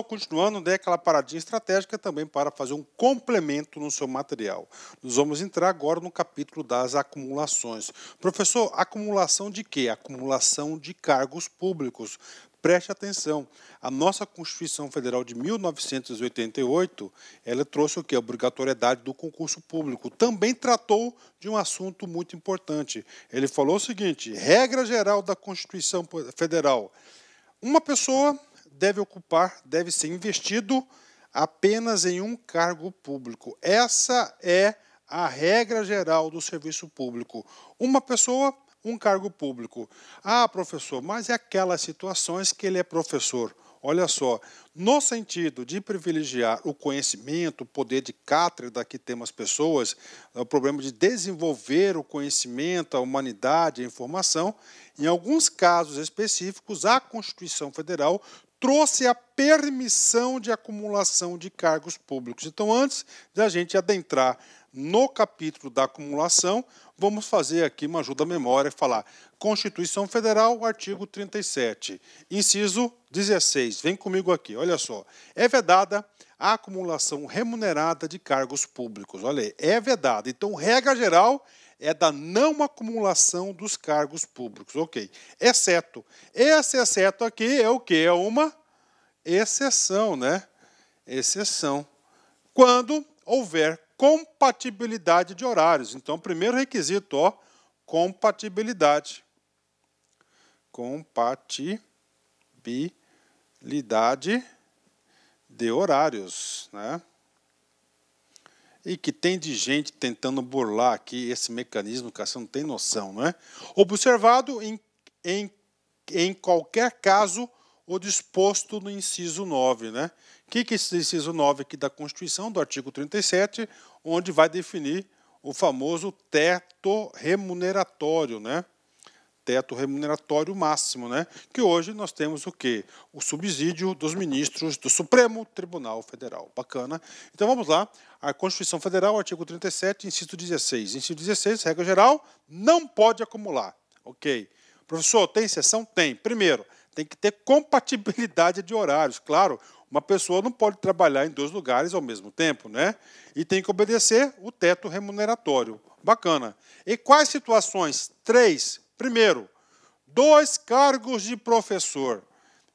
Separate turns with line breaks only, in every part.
Então, continuando, dei né, aquela paradinha estratégica também para fazer um complemento no seu material. Nós vamos entrar agora no capítulo das acumulações. Professor, acumulação de quê? Acumulação de cargos públicos. Preste atenção, a nossa Constituição Federal de 1988, ela trouxe o que? A obrigatoriedade do concurso público. Também tratou de um assunto muito importante. Ele falou o seguinte, regra geral da Constituição Federal, uma pessoa deve ocupar, deve ser investido apenas em um cargo público. Essa é a regra geral do serviço público. Uma pessoa, um cargo público. Ah, professor, mas é aquelas situações que ele é professor. Olha só, no sentido de privilegiar o conhecimento, o poder de cátedra que tem as pessoas, é o problema de desenvolver o conhecimento, a humanidade, a informação, em alguns casos específicos, a Constituição Federal trouxe a permissão de acumulação de cargos públicos. Então, antes da gente adentrar no capítulo da acumulação, vamos fazer aqui uma ajuda à memória e falar Constituição Federal, artigo 37, inciso 16. Vem comigo aqui, olha só. É vedada a acumulação remunerada de cargos públicos. Olha aí, é vedada. Então, regra geral é da não acumulação dos cargos públicos. Ok. Exceto. Esse exceto aqui é o que? É uma exceção, né? Exceção. Quando houver compatibilidade de horários. Então, primeiro requisito, ó, compatibilidade. Compatibilidade de horários, né? e que tem de gente tentando burlar aqui esse mecanismo que você não tem noção, não é? Observado em, em, em qualquer caso o disposto no inciso 9, né? O que, que é esse inciso 9 aqui da Constituição, do artigo 37, onde vai definir o famoso teto remuneratório, né? teto remuneratório máximo, né? Que hoje nós temos o quê? O subsídio dos ministros do Supremo Tribunal Federal. Bacana. Então vamos lá. A Constituição Federal, artigo 37, inciso 16. Inciso 16, regra geral, não pode acumular. OK. Professor, tem exceção? Tem. Primeiro, tem que ter compatibilidade de horários. Claro, uma pessoa não pode trabalhar em dois lugares ao mesmo tempo, né? E tem que obedecer o teto remuneratório. Bacana. E quais situações? Três Primeiro, dois cargos de professor.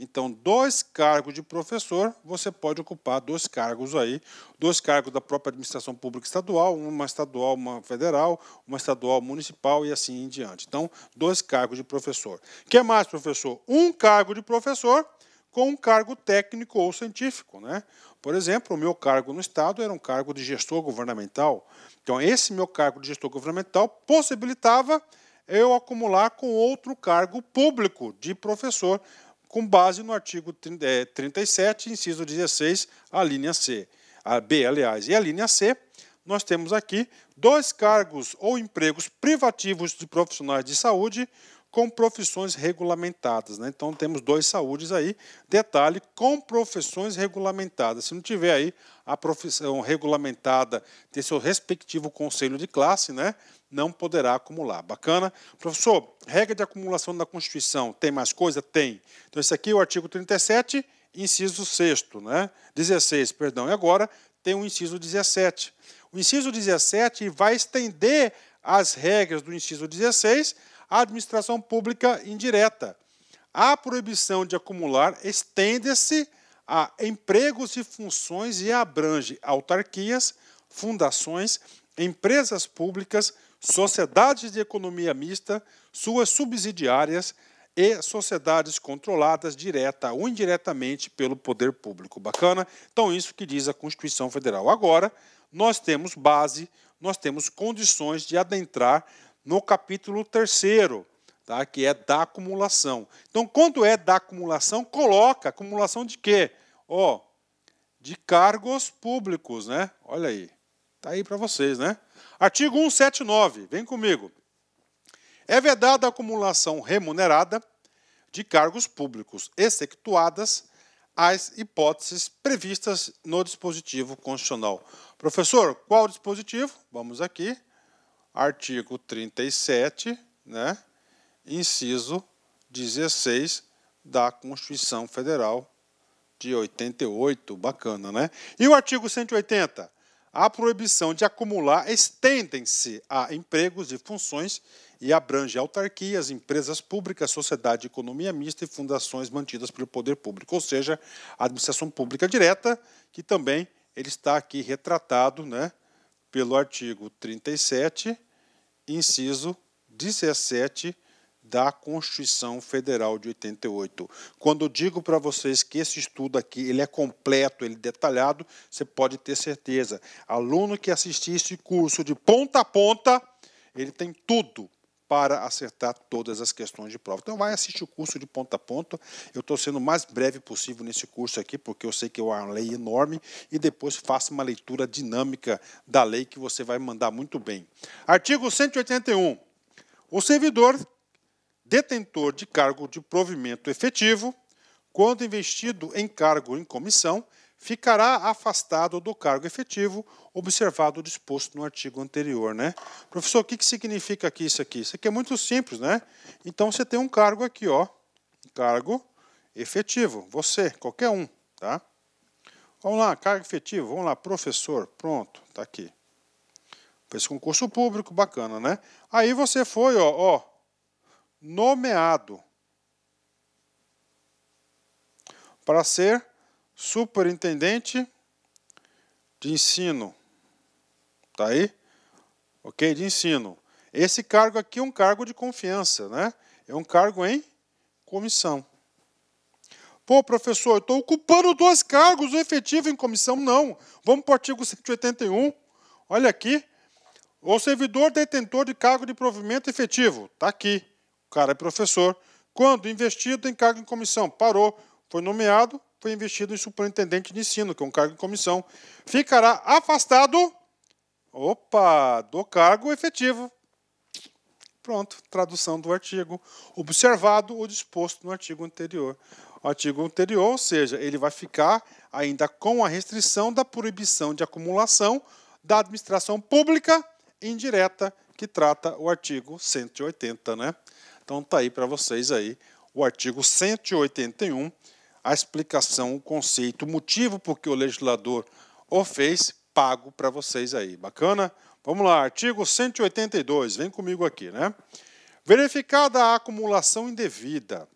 Então, dois cargos de professor, você pode ocupar dois cargos aí, dois cargos da própria administração pública estadual, uma estadual, uma federal, uma estadual municipal e assim em diante. Então, dois cargos de professor. O que mais, professor? Um cargo de professor com um cargo técnico ou científico. Né? Por exemplo, o meu cargo no Estado era um cargo de gestor governamental. Então, esse meu cargo de gestor governamental possibilitava eu acumular com outro cargo público de professor, com base no artigo 37, é, inciso 16, a linha C, a B, aliás, e a linha C, nós temos aqui dois cargos ou empregos privativos de profissionais de saúde com profissões regulamentadas. Né? Então temos dois saúdes aí. Detalhe, com profissões regulamentadas. Se não tiver aí a profissão regulamentada ter seu respectivo conselho de classe, né? não poderá acumular. Bacana? Professor, regra de acumulação da Constituição, tem mais coisa? Tem. Então esse aqui é o artigo 37, inciso 6, né? 16, perdão. E agora tem o inciso 17. O inciso 17 vai estender as regras do inciso 16 a administração pública indireta. A proibição de acumular estende-se a empregos e funções e abrange autarquias, fundações, empresas públicas, sociedades de economia mista, suas subsidiárias e sociedades controladas direta ou indiretamente pelo poder público. Bacana? Então, isso que diz a Constituição Federal. Agora, nós temos base, nós temos condições de adentrar no capítulo 3, tá? que é da acumulação. Então, quando é da acumulação, coloca acumulação de quê? Ó, de cargos públicos, né? Olha aí. Está aí para vocês, né? Artigo 179, vem comigo. É vedada a acumulação remunerada de cargos públicos, exceptuadas as hipóteses previstas no dispositivo constitucional. Professor, qual dispositivo? Vamos aqui artigo 37, né, inciso 16 da Constituição Federal de 88, bacana, né? E o artigo 180, a proibição de acumular estendem-se a empregos e funções e abrange autarquias, empresas públicas, sociedade de economia mista e fundações mantidas pelo poder público, ou seja, a administração pública direta, que também ele está aqui retratado, né, pelo artigo 37 inciso 17 da Constituição Federal de 88. Quando digo para vocês que esse estudo aqui ele é completo, ele é detalhado, você pode ter certeza. Aluno que assistir esse curso de ponta a ponta, ele tem tudo para acertar todas as questões de prova. Então vai assistir o curso de ponta a ponta. Eu estou sendo o mais breve possível nesse curso aqui, porque eu sei que é uma lei enorme, e depois faça uma leitura dinâmica da lei que você vai mandar muito bem. Artigo 181. O servidor detentor de cargo de provimento efetivo, quando investido em cargo em comissão, ficará afastado do cargo efetivo, observado o disposto no artigo anterior. Né? Professor, o que, que significa aqui isso aqui? Isso aqui é muito simples, né? Então você tem um cargo aqui, ó. cargo efetivo. Você, qualquer um, tá? Vamos lá, cargo efetivo, vamos lá, professor, pronto, tá aqui. Fez concurso público, bacana, né? Aí você foi, ó, ó nomeado para ser superintendente de ensino. Tá aí? OK, de ensino. Esse cargo aqui é um cargo de confiança, né? É um cargo em comissão. Pô, professor, eu estou ocupando dois cargos, o efetivo em comissão. Não. Vamos para o artigo 181. Olha aqui. O servidor detentor de cargo de provimento efetivo. Está aqui. O cara é professor. Quando investido em cargo em comissão, parou, foi nomeado, foi investido em superintendente de ensino, que é um cargo em comissão, ficará afastado opa, do cargo efetivo. Pronto, tradução do artigo. Observado o disposto no artigo anterior. O artigo anterior, ou seja, ele vai ficar ainda com a restrição da proibição de acumulação da administração pública indireta que trata o artigo 180, né? Então tá aí para vocês aí o artigo 181 a explicação, o conceito, o motivo por que o legislador o fez, pago para vocês aí. Bacana? Vamos lá, artigo 182, vem comigo aqui, né? Verificada a acumulação indevida,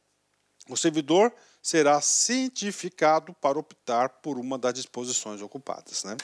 o servidor será cientificado para optar por uma das disposições ocupadas, né?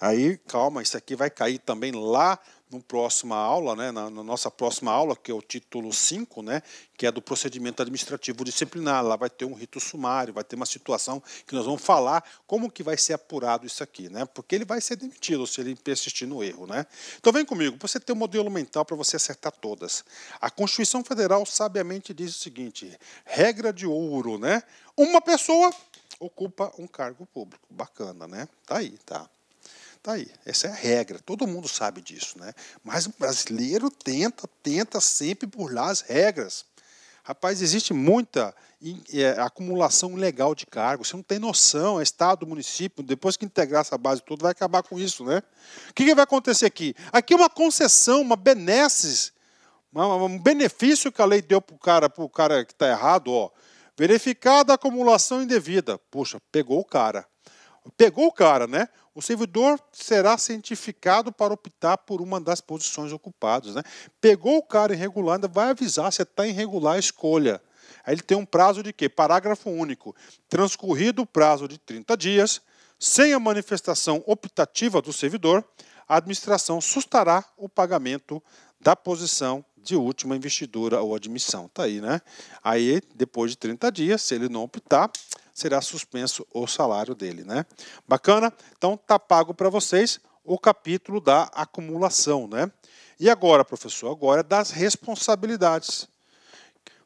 Aí, calma, isso aqui vai cair também lá no próxima aula, né, na, na, nossa próxima aula, que é o título 5, né, que é do procedimento administrativo disciplinar. Lá vai ter um rito sumário, vai ter uma situação que nós vamos falar como que vai ser apurado isso aqui, né? Porque ele vai ser demitido se ele persistir no erro, né? Então vem comigo, você tem um modelo mental para você acertar todas. A Constituição Federal sabiamente diz o seguinte: regra de ouro, né? Uma pessoa ocupa um cargo público. Bacana, né? Tá aí, tá. Está aí, essa é a regra, todo mundo sabe disso. Né? Mas o brasileiro tenta, tenta sempre burlar as regras. Rapaz, existe muita é, acumulação legal de cargos. Você não tem noção, é Estado, município, depois que integrar essa base toda, vai acabar com isso, né? O que, que vai acontecer aqui? Aqui é uma concessão, uma benesses, um benefício que a lei deu para o cara, pro cara que está errado, ó. Verificada a acumulação indevida. Puxa, pegou o cara pegou o cara, né? O servidor será cientificado para optar por uma das posições ocupadas. Né? Pegou o cara irregular, ainda vai avisar se está irregular a escolha. Aí ele tem um prazo de quê? Parágrafo único. Transcorrido o prazo de 30 dias, sem a manifestação optativa do servidor, a administração sustará o pagamento da posição de última investidura ou admissão. Tá aí, né? Aí, depois de 30 dias, se ele não optar, será suspenso o salário dele, né? Bacana? Então tá pago para vocês o capítulo da acumulação, né? E agora, professor, agora é das responsabilidades.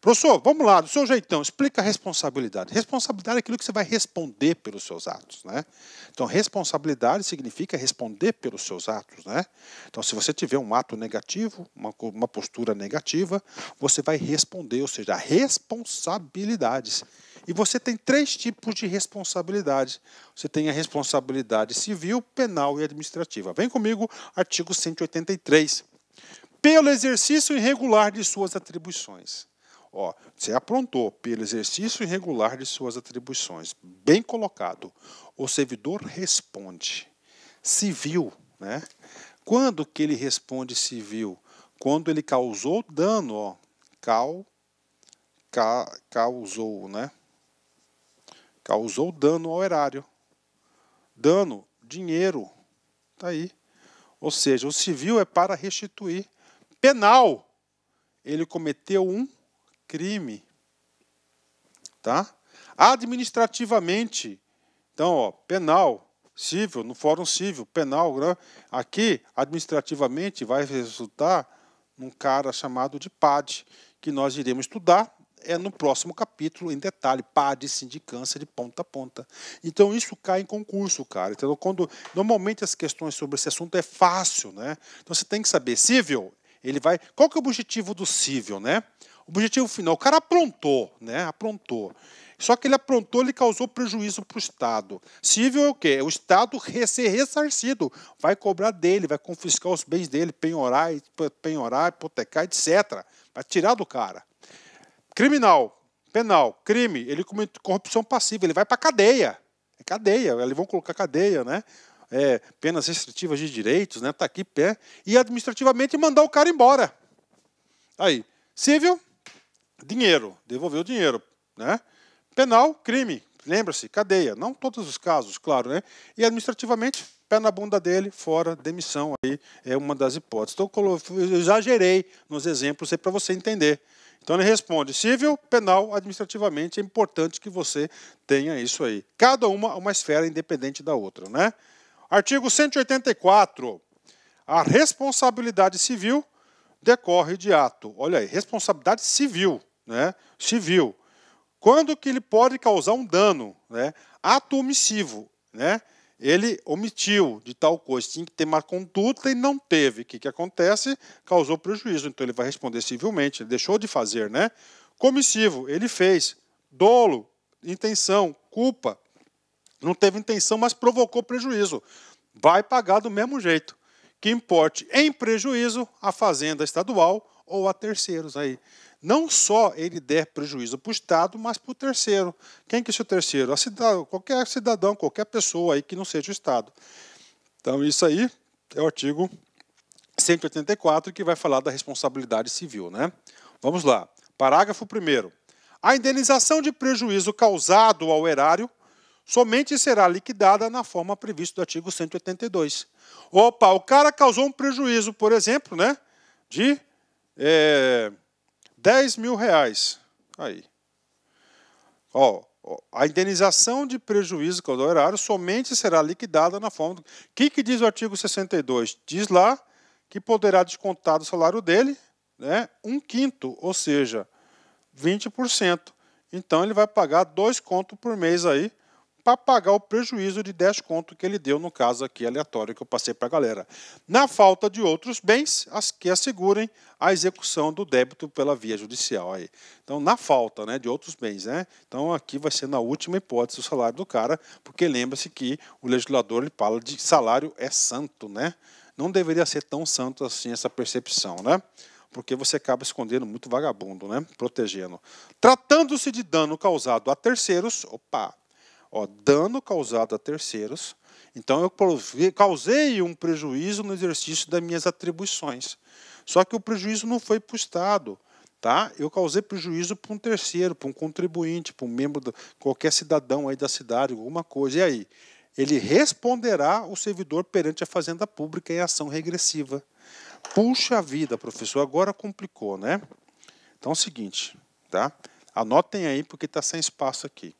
Professor, vamos lá, do seu jeitão, explica a responsabilidade. Responsabilidade é aquilo que você vai responder pelos seus atos, né? Então, responsabilidade significa responder pelos seus atos, né? Então, se você tiver um ato negativo, uma, uma postura negativa, você vai responder, ou seja, responsabilidades. E você tem três tipos de responsabilidade. Você tem a responsabilidade civil, penal e administrativa. Vem comigo, artigo 183. Pelo exercício irregular de suas atribuições. Ó, você aprontou pelo exercício irregular de suas atribuições. Bem colocado. O servidor responde civil, né? Quando que ele responde civil? Quando ele causou dano, ó, cal, ca, causou, né? Causou dano ao erário. Dano, dinheiro. Tá aí. Ou seja, o civil é para restituir. Penal. Ele cometeu um crime. Tá? Administrativamente, então, ó, penal, civil, no Fórum Civil, penal, né? aqui, administrativamente, vai resultar num cara chamado de PAD, que nós iremos estudar é no próximo capítulo em detalhe, PAD, sindicância de ponta a ponta. Então isso cai em concurso, cara. Então quando normalmente as questões sobre esse assunto é fácil, né? Então você tem que saber civil, ele vai, qual que é o objetivo do civil, né? objetivo final. O cara aprontou, né? Aprontou. Só que ele aprontou, ele causou prejuízo para o Estado. Cível é o quê? É o Estado ser ressarcido. Vai cobrar dele, vai confiscar os bens dele, penhorar, penhorar hipotecar, etc. Vai tirar do cara. Criminal, penal, crime, ele comete corrupção passiva, ele vai para cadeia. É cadeia, eles vão colocar cadeia, né? É, penas restritivas de direitos, né? Tá aqui pé. E administrativamente mandar o cara embora. Aí, cível, dinheiro, devolveu o dinheiro, né? Penal, crime, lembra-se, cadeia. Não todos os casos, claro, né? E administrativamente, pé na bunda dele, fora, demissão aí é uma das hipóteses. Então, eu exagerei nos exemplos aí para você entender. Então ele responde: civil, penal, administrativamente, é importante que você tenha isso aí. Cada uma uma esfera independente da outra, né? Artigo 184. A responsabilidade civil decorre de ato. Olha aí, responsabilidade civil, né? Civil. Quando que ele pode causar um dano, né? Ato omissivo, né? Ele omitiu de tal coisa, tinha que ter uma conduta e não teve. O que, que acontece? Causou prejuízo, então ele vai responder civilmente, ele deixou de fazer, né? Comissivo, ele fez. Dolo, intenção, culpa. Não teve intenção, mas provocou prejuízo. Vai pagar do mesmo jeito que importe em prejuízo à fazenda estadual ou a terceiros aí. Não só ele der prejuízo para o Estado, mas para o terceiro. Quem que é o terceiro? A cidad qualquer cidadão, qualquer pessoa aí que não seja o Estado. Então, isso aí é o artigo 184 que vai falar da responsabilidade civil. Né? Vamos lá. Parágrafo 1. A indenização de prejuízo causado ao erário somente será liquidada na forma prevista do artigo 182. Opa, o cara causou um prejuízo, por exemplo, né, de é, 10 mil reais. Aí. Ó, a indenização de prejuízo causado ao erário somente será liquidada na forma. O que, que diz o artigo 62? Diz lá que poderá descontar do salário dele né, um quinto, ou seja, 20%. Então ele vai pagar dois contos por mês aí para pagar o prejuízo de 10 conto que ele deu no caso aqui aleatório que eu passei para a galera. Na falta de outros bens, as que assegurem a execução do débito pela via judicial aí. Então, na falta, né, de outros bens, né? Então, aqui vai ser na última hipótese o salário do cara, porque lembra-se que o legislador ele fala de salário é santo, né? Não deveria ser tão santo assim essa percepção, né? porque você acaba escondendo muito vagabundo, né? Protegendo. Tratando-se de dano causado a terceiros, opa, Ó, dano causado a terceiros. Então, eu causei um prejuízo no exercício das minhas atribuições. Só que o prejuízo não foi para o Estado. Tá? Eu causei prejuízo para um terceiro, para um contribuinte, para um membro, do, qualquer cidadão aí da cidade, alguma coisa. E aí? Ele responderá o servidor perante a Fazenda Pública em ação regressiva. Puxa vida, professor, agora complicou, né? Então é o seguinte, tá? Anotem aí porque está sem espaço aqui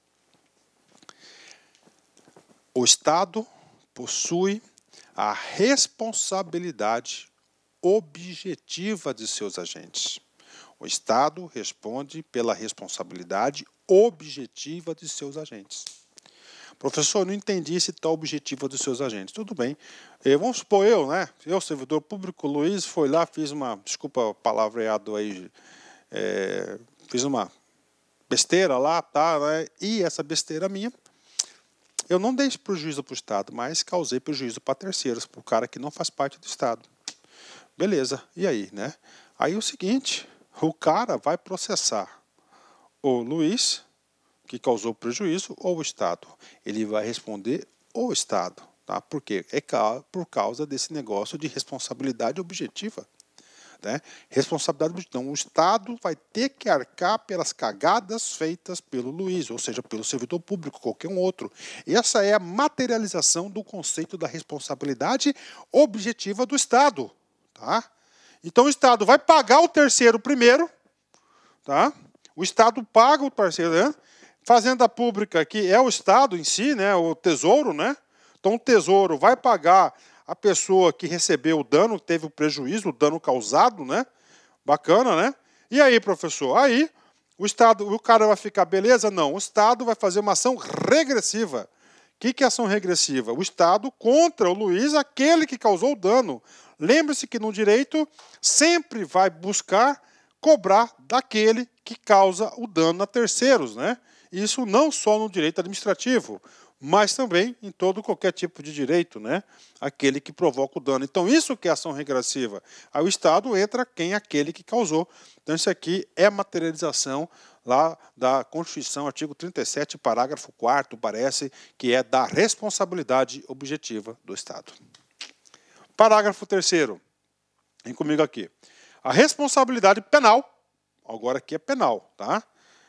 o Estado possui a responsabilidade objetiva de seus agentes. O Estado responde pela responsabilidade objetiva de seus agentes. Professor, não entendi esse tal objetivo dos seus agentes. Tudo bem. É, vamos supor eu, né? Eu, servidor público, Luiz, foi lá, fiz uma, desculpa o palavreado aí, é, fiz uma besteira lá, tá, né? E essa besteira minha eu não dei prejuízo para o Estado, mas causei prejuízo para terceiros, para o cara que não faz parte do Estado. Beleza, e aí, né? Aí é o seguinte, o cara vai processar o Luiz, que causou prejuízo, ou o Estado. Ele vai responder o Estado, tá? Porque é por causa desse negócio de responsabilidade objetiva. Né? Responsabilidade da Então, O Estado vai ter que arcar pelas cagadas feitas pelo Luiz, ou seja, pelo servidor público, qualquer um outro. Essa é a materialização do conceito da responsabilidade objetiva do Estado. Tá? Então o Estado vai pagar o terceiro primeiro, tá? O Estado paga o parceiro né? Fazenda pública, que é o Estado em si, né? O tesouro, né? Então o tesouro vai pagar a pessoa que recebeu o dano, teve o prejuízo, o dano causado, né? Bacana, né? E aí, professor? Aí o Estado, o cara vai ficar, beleza? Não, o Estado vai fazer uma ação regressiva. O que, que é ação regressiva? O Estado contra o Luiz, aquele que causou o dano. Lembre-se que no direito sempre vai buscar cobrar daquele que causa o dano a terceiros, né? Isso não só no direito administrativo mas também em todo qualquer tipo de direito, né? aquele que provoca o dano. Então, isso que é ação regressiva. Aí o Estado entra quem é aquele que causou. Então, isso aqui é materialização lá da Constituição, artigo 37, parágrafo 4 parece que é da responsabilidade objetiva do Estado. Parágrafo 3 Vem comigo aqui. A responsabilidade penal, agora aqui é penal, tá?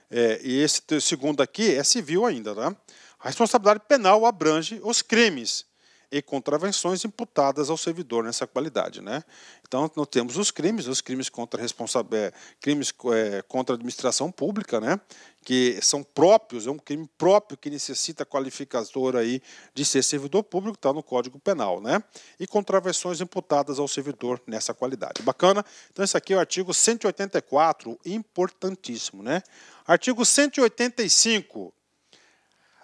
É, e esse segundo aqui é civil ainda, tá? Né? A responsabilidade penal abrange os crimes e contravenções imputadas ao servidor nessa qualidade. Né? Então, nós temos os crimes, os crimes contra, responsa- eh, crimes, é, contra a administração pública, né? que são próprios, é um crime próprio que necessita qualificador aí de ser servidor público, está no Código Penal. Né? E contravenções imputadas ao servidor nessa qualidade. Bacana? Então, esse aqui é o artigo 184, importantíssimo. Né? Artigo 185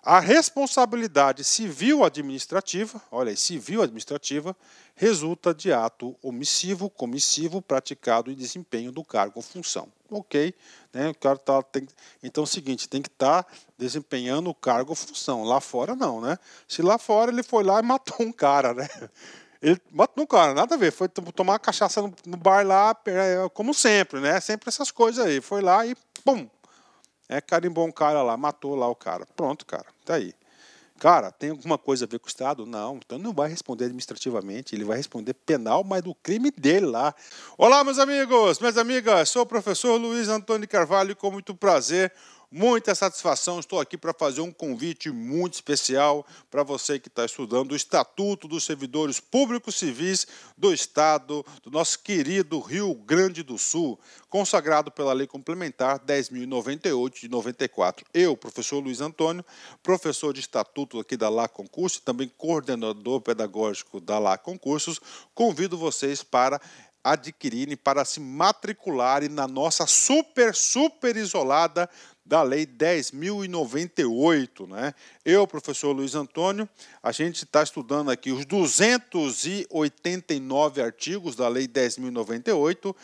a responsabilidade civil administrativa, olha aí, civil administrativa, resulta de ato omissivo, comissivo, praticado em desempenho do cargo ou função. Ok, né? O cara tá, tem, então é o seguinte, tem que estar tá desempenhando o cargo ou função. Lá fora não, né? Se lá fora ele foi lá e matou um cara, né? Ele matou um cara, nada a ver. Foi tomar cachaça no, no bar lá, é, como sempre, né? Sempre essas coisas aí. Foi lá e pum, é, carimbou um cara lá, matou lá o cara. Pronto, cara, tá aí. Cara, tem alguma coisa a ver com o Estado? Não. Então não vai responder administrativamente, ele vai responder penal, mas do crime dele lá. Olá, meus amigos, minhas amigas, sou o professor Luiz Antônio Carvalho e com muito prazer muita satisfação. Estou aqui para fazer um convite muito especial para você que está estudando o Estatuto dos Servidores Públicos Civis do Estado do nosso querido Rio Grande do Sul, consagrado pela Lei Complementar 10.098 de 94. Eu, professor Luiz Antônio, professor de Estatuto aqui da LA Concurso e também coordenador pedagógico da LA Concursos, convido vocês para adquirirem, para se matricularem na nossa super, super isolada da Lei 10.098. Né? Eu, professor Luiz Antônio, a gente está estudando aqui os 289 artigos da Lei 10.098.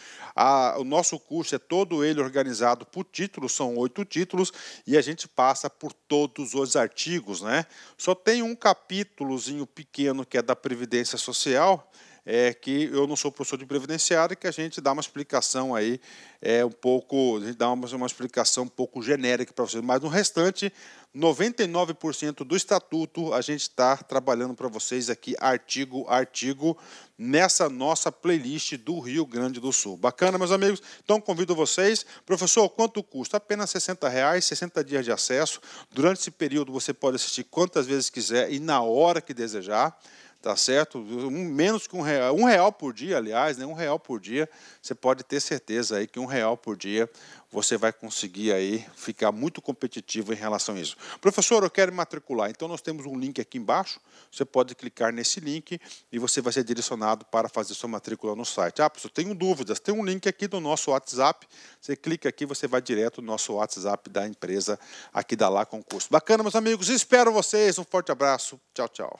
o nosso curso é todo ele organizado por títulos, são oito títulos, e a gente passa por todos os artigos. Né? Só tem um capítulozinho pequeno que é da Previdência Social é que eu não sou professor de previdenciário e que a gente dá uma explicação aí é um pouco, a gente dá uma, uma explicação um pouco genérica para vocês, mas no restante, 99% do estatuto a gente está trabalhando para vocês aqui artigo artigo nessa nossa playlist do Rio Grande do Sul. Bacana, meus amigos? Então convido vocês, professor, quanto custa? Apenas 60 reais, 60 dias de acesso. Durante esse período você pode assistir quantas vezes quiser e na hora que desejar tá certo? Um, menos que um real, um real por dia, aliás, né? um real por dia, você pode ter certeza aí que um real por dia você vai conseguir aí ficar muito competitivo em relação a isso. Professor, eu quero matricular. Então nós temos um link aqui embaixo. Você pode clicar nesse link e você vai ser direcionado para fazer sua matrícula no site. Ah, professor, tenho dúvidas. Tem um link aqui do nosso WhatsApp. Você clica aqui, você vai direto no nosso WhatsApp da empresa aqui da Lá Concurso. Bacana, meus amigos. Espero vocês. Um forte abraço. Tchau, tchau.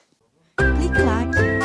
clic